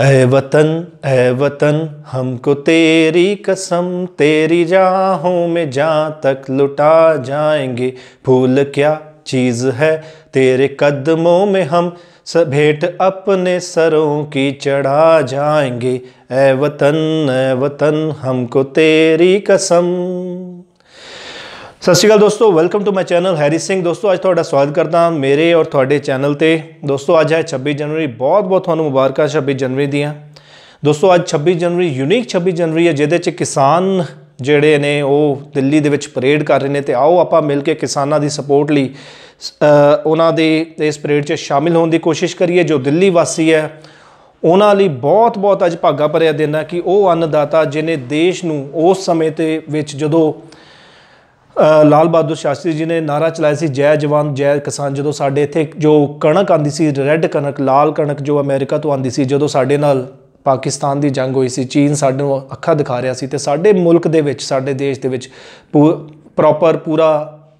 ऐ वतन ऐ वतन हमको तेरी कसम तेरी जाहों में जहाँ तक लुटा जाएंगे भूल क्या चीज़ है तेरे कदमों में हम सभेट अपने सरों की चढ़ा जाएंगे ऐ वतन ऐ वतन हमको तेरी कसम ਸਤਿ ਸ਼੍ਰੀ ਅਕਾਲ ਦੋਸਤੋ welcome to my channel Harry Singh ਦੋਸਤੋ ਅੱਜ ਤੁਹਾਡਾ ਸਵਾਗਤ ਕਰਦਾ ਹਾਂ ਮੇਰੇ ਔਰ ਤੁਹਾਡੇ ਚੈਨਲ ਤੇ ਦੋਸਤੋ ਅੱਜ ਹੈ 26 ਜਨਵਰੀ ਬਹੁਤ-ਬਹੁਤ ਤੁਹਾਨੂੰ ਮੁਬਾਰਕਾਂ 26 ਜਨਵਰੀ ਦੀਆਂ ਦੋਸਤੋ ਅੱਜ 26 ਜਨਵਰੀ ਯੂਨੀਕ 26 ਜਨਵਰੀ ਹੈ ਜਿਹਦੇ 'ਚ ਕਿਸਾਨ ਜਿਹੜੇ ਨੇ ਉਹ ਦਿੱਲੀ ਦੇ ਵਿੱਚ ਪਰੇਡ ਕਰ ਰਹੇ ਨੇ ਤੇ ਆਓ ਆਪਾਂ ਮਿਲ ਕੇ ਕਿਸਾਨਾਂ ਦੀ ਸਪੋਰਟ ਲਈ ਉਹਨਾਂ ਦੇ ਇਸ ਪਰੇਡ 'ਚ ਸ਼ਾਮਿਲ ਹੋਣ ਦੀ ਕੋਸ਼ਿਸ਼ ਕਰੀਏ ਜੋ ਦਿੱਲੀ ਵਾਸੀ ਹੈ ਉਹਨਾਂ ਲਈ ਬਹੁਤ-ਬਹੁਤ ਅੱਜ ਭਾਗਾ ਭਰਿਆ ਦਿਨ ਹੈ ਕਿ ਉਹ ਅੰਨਦਾਤਾ ਜਿਨੇ ਦੇਸ਼ ਨੂੰ ਉਸ ਸਮੇਂ ਤੇ ਵਿੱਚ ਜਦੋਂ ਲਾਲ ਬਹਾਦਰ ਸ਼ਾਸਤਰੀ ਜੀ ਨੇ ਨਾਰਾ ਚਲਾਇਆ ਸੀ ਜੈ ਜਵਾਨ ਜੈ ਕਿਸਾਨ ਜਦੋਂ ਸਾਡੇ ਇੱਥੇ ਜੋ ਕਣਕ ਆਂਦੀ ਸੀ ਰੈੱਡ ਕਣਕ ਲਾਲ ਕਣਕ ਜੋ ਅਮਰੀਕਾ ਤੋਂ ਆਂਦੀ ਸੀ ਜਦੋਂ ਸਾਡੇ ਨਾਲ ਪਾਕਿਸਤਾਨ ਦੀ ਜੰਗ ਹੋਈ ਸੀ ਚੀਨ ਸਾਡੇ ਨੂੰ ਅੱਖਾਂ ਦਿਖਾ ਰਿਹਾ ਸੀ ਤੇ ਸਾਡੇ ਮੁਲਕ ਦੇ ਵਿੱਚ ਸਾਡੇ ਦੇਸ਼ ਦੇ ਵਿੱਚ ਪ੍ਰੋਪਰ ਪੂਰਾ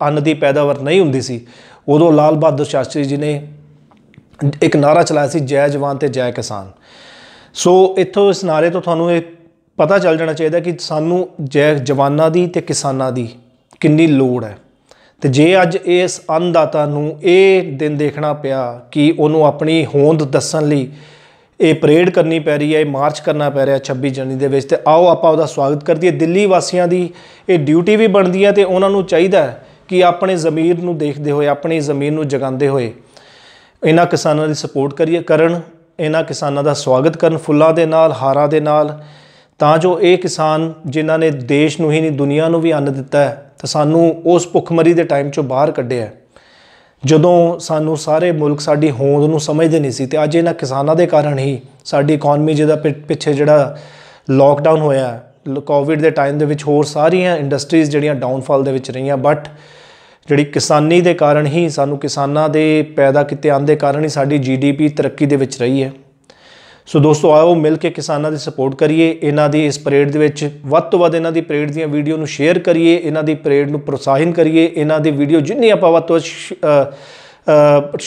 ਅੰਨ ਦੀ ਪੈਦਾਵਾਰ ਨਹੀਂ ਹੁੰਦੀ ਸੀ ਉਦੋਂ ਲਾਲ ਬਹਾਦਰ ਸ਼ਾਸਤਰੀ ਜੀ ਨੇ ਇੱਕ ਨਾਰਾ ਚਲਾਇਆ ਸੀ ਜੈ ਜਵਾਨ ਤੇ ਜੈ ਕਿਸਾਨ ਸੋ ਇੱਥੋਂ ਇਸ ਨਾਰੇ ਤੋਂ ਤੁਹਾਨੂੰ ਇਹ ਪਤਾ ਚੱਲ ਜਾਣਾ ਚਾਹੀਦਾ ਕਿ ਸਾਨੂੰ ਜੈ ਜਵਾਨਾਂ ਦੀ ਤੇ ਕਿਸਾਨਾਂ ਦੀ ਕਿੰਨੀ ਲੋੜ ਹੈ ਤੇ ਜੇ ਅੱਜ ਇਸ ਅੰਨਦਾਤਾ ਨੂੰ ਇਹ ਦਿਨ ਦੇਖਣਾ ਪਿਆ ਕਿ ਉਹਨੂੰ ਆਪਣੀ ਹੋਂਦ ਦੱਸਣ ਲਈ ਇਹ ਪਰੇਡ ਕਰਨੀ ਪੈ ਰਹੀ ਹੈ ਇਹ ਮਾਰਚ ਕਰਨਾ ਪੈ ਰਿਹਾ 26 ਜਨਵਰੀ ਦੇ ਵਿੱਚ ਤੇ ਆਓ ਆਪਾਂ ਉਹਦਾ ਸਵਾਗਤ ਕਰਦੀਏ ਦਿੱਲੀ ਵਾਸੀਆਂ ਦੀ ਇਹ ਡਿਊਟੀ ਵੀ ਬਣਦੀ ਹੈ ਤੇ ਉਹਨਾਂ ਨੂੰ ਚਾਹੀਦਾ ਹੈ ਕਿ ਆਪਣੇ ਜ਼ਮੀਰ ਨੂੰ ਦੇਖਦੇ ਹੋਏ ਆਪਣੀ ਜ਼ਮੀਨ ਨੂੰ ਜਗਾਉਂਦੇ ਹੋਏ ਇਹਨਾਂ ਕਿਸਾਨਾਂ ਦੀ ਸਪੋਰਟ ਕਰੀਏ ਕਰਨ ਇਹਨਾਂ ਕਿਸਾਨਾਂ ਦਾ ਸਵਾਗਤ ਕਰਨ ਫੁੱਲਾਂ ਦੇ ਨਾਲ ਹਾਰਾਂ ਦੇ ਨਾਲ ਤਾਂ ਜੋ ਇਹ ਕਿਸਾਨ ਜਿਨ੍ਹਾਂ ਨੇ ਦੇਸ਼ ਨੂੰ ਹੀ ਨਹੀਂ ਦੁਨੀਆ ਨੂੰ ਵੀ ਅੰਨ ਦਿੱਤਾ ਹੈ ਤਾਂ ਸਾਨੂੰ ਉਸ ਭੁੱਖਮਰੀ ਦੇ ਟਾਈਮ ਚੋਂ ਬਾਹਰ ਕੱਢਿਆ ਜਦੋਂ ਸਾਨੂੰ ਸਾਰੇ ਮੁਲਕ ਸਾਡੀ ਹੋਂਦ ਨੂੰ ਸਮਝਦੇ ਨਹੀਂ ਸੀ ਤੇ ਅੱਜ ਇਹਨਾਂ ਕਿਸਾਨਾਂ ਦੇ ਕਾਰਨ ਹੀ ਸਾਡੀ ਇਕਨੋਮੀ ਜਿਹਦਾ ਪਿੱਛੇ ਜਿਹੜਾ ਲਾਕਡਾਊਨ ਹੋਇਆ ਕੋਵਿਡ ਦੇ ਟਾਈਮ ਦੇ ਵਿੱਚ ਹੋਰ ਸਾਰੀਆਂ ਇੰਡਸਟਰੀਜ਼ ਜਿਹੜੀਆਂ ਡਾਊਨਫਾਲ ਦੇ ਵਿੱਚ ਰਹੀਆਂ ਬਟ ਜਿਹੜੀ ਕਿਸਾਨੀ ਦੇ ਕਾਰਨ ਹੀ ਸਾਨੂੰ ਕਿਸਾਨਾਂ ਦੇ ਪੈਦਾ ਕੀਤੇ ਆਂਦੇ ਕਾਰਨ ਹੀ ਸਾਡੀ ਜੀਡੀਪੀ ਤਰੱਕੀ ਦੇ ਵਿੱਚ ਰਹੀ ਹੈ ਸੋ ਦੋਸਤੋ ਆਓ ਮਿਲ ਕੇ ਕਿਸਾਨਾਂ ਦੀ ਸਪੋਰਟ ਕਰੀਏ ਇਹਨਾਂ ਦੀ ਇਸ ਪਰੇਡ ਦੇ ਵਿੱਚ ਵੱਧ ਤੋਂ ਵੱਧ ਇਹਨਾਂ ਦੀ ਪਰੇਡ ਦੀਆਂ ਵੀਡੀਓ ਨੂੰ ਸ਼ੇਅਰ ਕਰੀਏ ਇਹਨਾਂ ਦੀ ਪਰੇਡ ਨੂੰ ਪ੍ਰੋਤਸਾਹਨ ਕਰੀਏ ਇਹਨਾਂ ਦੀ ਵੀਡੀਓ ਜਿੰਨੀ ਆਪਾਂ ਵੱਧ ਤੋਂ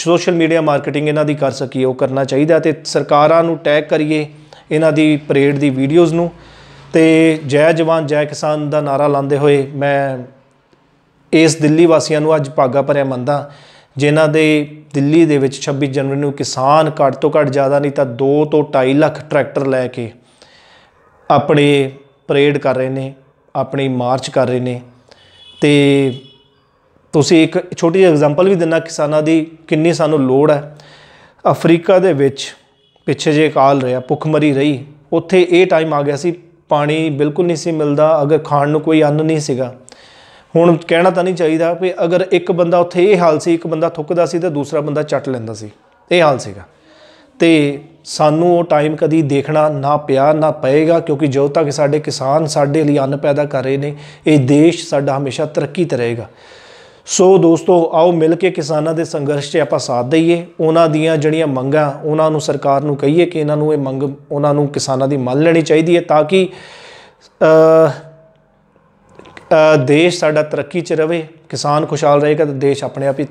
ਸੋਸ਼ਲ ਮੀਡੀਆ ਮਾਰਕੀਟਿੰਗ ਇਹਨਾਂ ਦੀ ਕਰ ਸਕੀਏ ਉਹ ਕਰਨਾ ਚਾਹੀਦਾ ਤੇ ਸਰਕਾਰਾਂ ਨੂੰ ਟੈਗ ਕਰੀਏ ਇਹਨਾਂ ਦੀ ਪਰੇਡ ਦੀ ਵੀਡੀਓਜ਼ ਨੂੰ ਤੇ ਜੈ ਜਵਾਨ ਜੈ ਕਿਸਾਨ ਦਾ ਨਾਰਾ ਲਾਉਂਦੇ ਹੋਏ ਮੈਂ ਇਸ ਦਿੱਲੀ ਵਾਸੀਆਂ ਨੂੰ ਅੱਜ ਭਾਗਾ ਭਰਿਆ ਮੰਨਦਾ ਜਿਨ੍ਹਾਂ ਦੇ ਦਿੱਲੀ ਦੇ ਵਿੱਚ 26 ਜਨਵਰੀ ਨੂੰ ਕਿਸਾਨ ਘੱਟ ਤੋਂ ਘੱਟ ਜ਼ਿਆਦਾ ਨਹੀਂ ਤਾਂ 2 ਤੋਂ 2.5 ਲੱਖ ਟਰੈਕਟਰ ਲੈ ਕੇ ਆਪਣੇ ਪਰੇਡ ਕਰ ਰਹੇ ਨੇ ਆਪਣੀ ਮਾਰਚ ਕਰ ਰਹੇ ਨੇ ਤੇ ਤੁਸੀਂ ਇੱਕ ਛੋਟੀ ਜਿਹੀ ਐਗਜ਼ਾਮਪਲ ਵੀ ਦਿੰਨਾ ਕਿਸਾਨਾਂ ਦੀ ਕਿੰਨੀ ਸਾਨੂੰ ਲੋੜ ਹੈ ਅਫਰੀਕਾ ਦੇ ਵਿੱਚ ਪਿੱਛੇ ਜੇ ਕਾਲ ਰਿਹਾ ਭੁੱਖਮਰੀ ਰਹੀ ਉੱਥੇ ਇਹ ਟਾਈਮ ਆ ਗਿਆ ਸੀ ਪਾਣੀ ਬਿਲਕੁਲ ਨਹੀਂ ਸੀ ਮਿਲਦਾ ਅਗਰ ਖਾਣ ਨੂੰ ਕੋਈ ਅੰਨ ਨਹੀਂ ਸੀਗਾ ਹੁਣ ਕਹਿਣਾ ਤਾਂ ਨਹੀਂ ਚਾਹੀਦਾ ਵੀ ਅਗਰ ਇੱਕ ਬੰਦਾ ਉੱਥੇ ਇਹ ਹਾਲ ਸੀ ਇੱਕ ਬੰਦਾ ਥੁੱਕਦਾ ਸੀ ਤੇ ਦੂਸਰਾ ਬੰਦਾ ਚੱਟ ਲੈਂਦਾ ਸੀ ਇਹ ਹਾਲ ਸੀਗਾ ਤੇ ਸਾਨੂੰ ਉਹ ਟਾਈਮ ਕਦੀ ਦੇਖਣਾ ਨਾ ਪਿਆ ਨਾ ਪਏਗਾ ਕਿਉਂਕਿ ਜੋ ਤੱਕ ਸਾਡੇ ਕਿਸਾਨ ਸਾਡੇ ਲਈ ਅੰਨ ਪੈਦਾ ਕਰ ਰਹੇ ਨੇ ਇਹ ਦੇਸ਼ ਸਾਡਾ ਹਮੇਸ਼ਾ ਤਰੱਕੀ ਤੇ ਰਹੇਗਾ ਸੋ ਦੋਸਤੋ ਆਓ ਮਿਲ ਕੇ ਕਿਸਾਨਾਂ ਦੇ ਸੰਘਰਸ਼ 'ਚ ਆਪਾਂ ਸਾਥ ਦਈਏ ਉਹਨਾਂ ਦੀਆਂ ਜਿਹੜੀਆਂ ਮੰਗਾਂ ਉਹਨਾਂ ਨੂੰ ਸਰਕਾਰ ਨੂੰ ਕਹੀਏ ਕਿ ਇਹਨਾਂ ਨੂੰ ਇਹ ਮੰਗ ਉਹਨਾਂ ਨੂੰ ਕਿਸਾਨਾਂ ਦੀ ਮੰਨ ਲੈਣੀ ਚਾਹੀਦੀ ਹੈ ਤਾਂ ਕਿ ਦੇਸ਼ ਸਾਡਾ ਤਰੱਕੀ 'ਚ ਰਵੇ ਕਿਸਾਨ ਖੁਸ਼ਹਾਲ ਰਹੇਗਾ ਤਾਂ ਦੇਸ਼ ਆਪਣੇ ਆਪ ਹੀ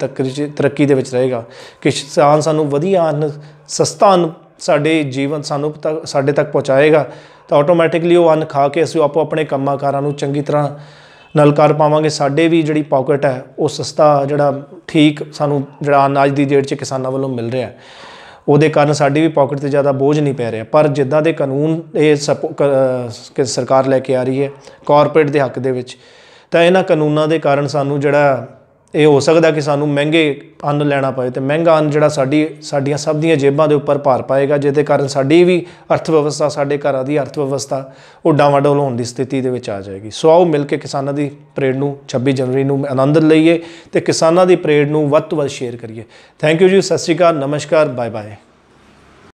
ਤਰੱਕੀ ਦੇ ਵਿੱਚ ਰਹੇਗਾ ਕਿਸਾਨ ਸਾਨੂੰ ਵਧੀਆ ਅਨ ਸਸਤਾ ਅਨ ਸਾਡੇ ਜੀਵਨ ਸਾਨੂੰ ਸਾਡੇ ਤੱਕ ਪਹੁੰਚਾਏਗਾ ਤਾਂ ਆਟੋਮੈਟਿਕਲੀ ਉਹ ਅੰਨ ਖਾ ਕੇ ਅਸੀਂ ਆਪੋ ਆਪਣੇ ਕੰਮਾਂ ਨੂੰ ਚੰਗੀ ਤਰ੍ਹਾਂ ਨਲ ਕਰ ਪਾਵਾਂਗੇ ਸਾਡੇ ਵੀ ਜਿਹੜੀ ਪਾਕਟ ਹੈ ਉਹ ਸਸਤਾ ਜਿਹੜਾ ਠੀਕ ਸਾਨੂੰ ਜਿਹੜਾ ਅਨਾਜ ਦੀ ਡੇਟ 'ਚ ਕਿਸਾਨਾਂ ਵੱਲੋਂ ਮਿਲ ਰਿਹਾ ਹੈ ਉਹਦੇ ਕਾਰਨ ਸਾਡੀ ਵੀ ਪਾਕਟ ਤੇ ਜ਼ਿਆਦਾ ਬੋਝ ਨਹੀਂ ਪੈ ਰਿਹਾ ਪਰ ਜਿੱਦਾਂ ਦੇ ਕਾਨੂੰਨ ਇਹ ਸਰਕਾਰ ਲੈ ਕੇ ਆ ਰਹੀ ਹੈ ਕਾਰਪੋਰੇਟ ਦੇ ਹੱਕ ਦੇ ਵਿੱਚ ਤਾਂ ਇਹਨਾਂ ਕਾਨੂੰਨਾਂ ਦੇ ਕਾਰਨ ਸਾਨੂੰ ਜਿਹੜਾ ਇਹ ਹੋ ਸਕਦਾ ਕਿ ਸਾਨੂੰ ਮਹਿੰਗੇ ਅੰਨ ਲੈਣਾ ਪਵੇ ਤੇ ਮਹਿੰਗਾ ਅੰਨ ਜਿਹੜਾ ਸਾਡੀ ਸਾਡੀਆਂ ਸਭ ਦੀਆਂ ਜੇਬਾਂ ਦੇ ਉੱਪਰ ਭਾਰ ਪਾਏਗਾ ਜਿਹਦੇ ਕਾਰਨ ਸਾਡੀ ਵੀ ਅਰਥ ਵਿਵਸਥਾ ਸਾਡੇ ਘਰਾਂ ਦੀ ਅਰਥ ਵਿਵਸਥਾ ਉਡਾਂ ਹੋਣ ਦੀ ਸਥਿਤੀ ਦੇ ਵਿੱਚ ਆ ਜਾਏਗੀ ਸੋ ਆਓ ਮਿਲ ਕੇ ਕਿਸਾਨਾਂ ਦੀ ਪਰੇਡ ਨੂੰ 26 ਜਨਵਰੀ ਨੂੰ ਆਨੰਦ ਲਈਏ ਤੇ ਕਿਸਾਨਾਂ ਦੀ ਪਰੇਡ ਨੂੰ ਵੱਧ ਤੋਂ ਵੱਧ ਸ਼ੇਅਰ ਕਰੀਏ ਥੈਂਕ ਯੂ ਜੀ ਸਤਿ ਸ਼੍ਰੀ ਅਕਾਲ ਨਮਸਕਾਰ ਬਾਏ ਬਾਏ